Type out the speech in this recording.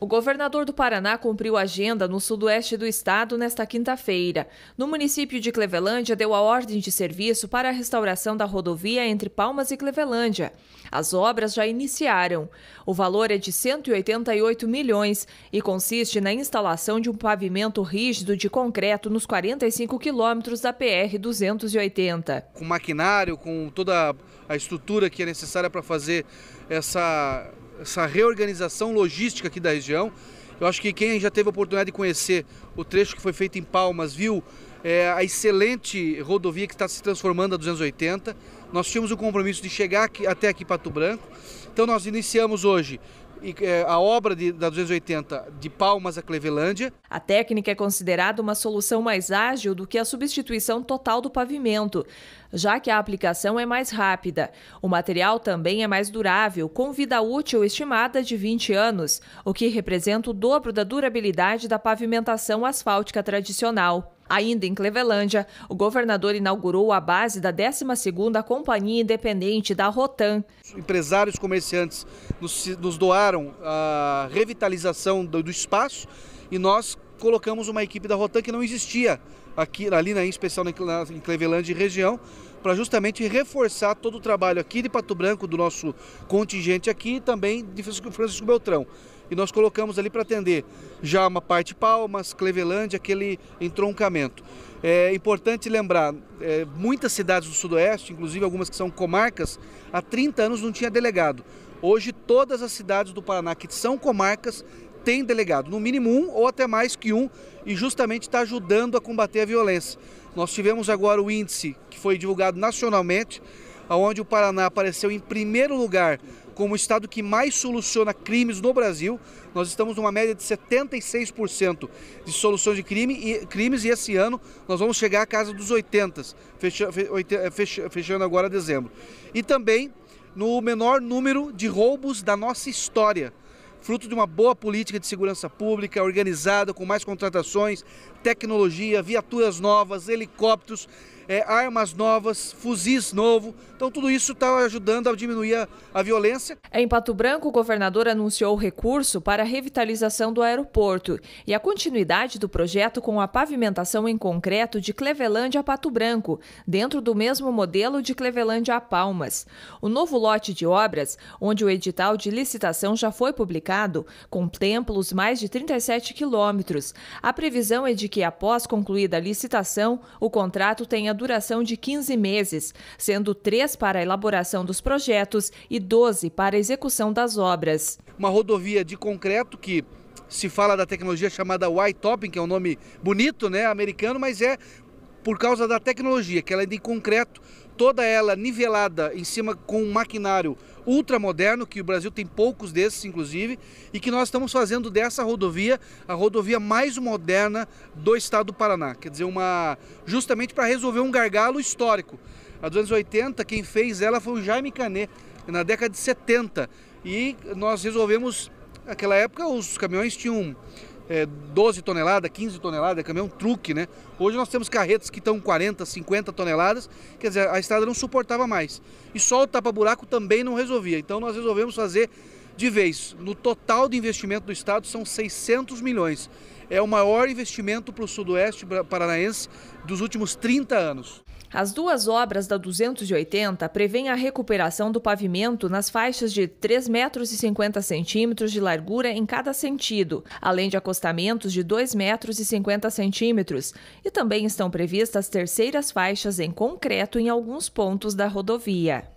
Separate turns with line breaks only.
O governador do Paraná cumpriu a agenda no sudoeste do estado nesta quinta-feira. No município de Clevelândia, deu a ordem de serviço para a restauração da rodovia entre Palmas e Clevelândia. As obras já iniciaram. O valor é de 188 milhões e consiste na instalação de um pavimento rígido de concreto nos 45 quilômetros da PR-280. Com
maquinário, com toda a estrutura que é necessária para fazer essa essa reorganização logística aqui da região. Eu acho que quem já teve a oportunidade de conhecer o trecho que foi feito em Palmas viu é, a excelente rodovia que está se transformando a 280. Nós tínhamos o compromisso de chegar aqui, até aqui Pato Branco. Então nós iniciamos hoje é, a obra de, da
280 de Palmas a Clevelândia. A técnica é considerada uma solução mais ágil do que a substituição total do pavimento já que a aplicação é mais rápida. O material também é mais durável, com vida útil estimada de 20 anos, o que representa o dobro da durabilidade da pavimentação asfáltica tradicional. Ainda em Clevelândia, o governador inaugurou a base da 12ª Companhia Independente da Rotan.
empresários comerciantes nos, nos doaram a revitalização do, do espaço e nós colocamos uma equipe da Rotan que não existia aqui ali na né, em especial na, em Cleveland e região para justamente reforçar todo o trabalho aqui de Pato Branco do nosso contingente aqui e também de Francisco Beltrão. E nós colocamos ali para atender já uma parte Palmas, Cleveland, aquele entroncamento. É importante lembrar, é, muitas cidades do Sudoeste, inclusive algumas que são comarcas, há 30 anos não tinha delegado. Hoje todas as cidades do Paraná que são comarcas tem delegado, no mínimo um ou até mais que um, e justamente está ajudando a combater a violência. Nós tivemos agora o índice que foi divulgado nacionalmente, onde o Paraná apareceu em primeiro lugar como o estado que mais soluciona crimes no Brasil. Nós estamos numa média de 76% de solução de crime, e, crimes e esse ano nós vamos chegar à casa dos 80%, é, fechando agora dezembro. E também no menor número de roubos da nossa história fruto de uma boa política de segurança pública organizada, com mais contratações, tecnologia, viaturas novas, helicópteros é, armas novas, fuzis novo. Então tudo isso está
ajudando a diminuir a, a violência. Em Pato Branco, o governador anunciou recurso para a revitalização do aeroporto e a continuidade do projeto com a pavimentação em concreto de Clevelândia a Pato Branco, dentro do mesmo modelo de Clevelândia a Palmas. O novo lote de obras, onde o edital de licitação já foi publicado, contempla os mais de 37 quilômetros. A previsão é de que, após concluída a licitação, o contrato tenha duração de 15 meses, sendo três para a elaboração dos projetos e 12 para a execução das obras. Uma rodovia de concreto que
se fala da tecnologia chamada Y-Topping, que é um nome bonito, né, americano, mas é por causa da tecnologia, que ela é de concreto, toda ela nivelada em cima com um maquinário ultramoderno, que o Brasil tem poucos desses, inclusive, e que nós estamos fazendo dessa rodovia a rodovia mais moderna do estado do Paraná. Quer dizer, uma justamente para resolver um gargalo histórico. A 280, quem fez ela foi o Jaime Canet, na década de 70. E nós resolvemos, naquela época, os caminhões tinham é, 12 toneladas, 15 toneladas, caminhão é é truque, né? Hoje nós temos carretas que estão 40, 50 toneladas, quer dizer, a estrada não suportava mais. E só o tapa-buraco também não resolvia. Então nós resolvemos fazer de vez. No total de investimento do Estado são 600 milhões. É o maior investimento para o Sudoeste paranaense
dos últimos 30 anos. As duas obras da 280 prevêm a recuperação do pavimento nas faixas de 3,50 metros de largura em cada sentido, além de acostamentos de 2,50 metros e também estão previstas terceiras faixas em concreto em alguns pontos da rodovia.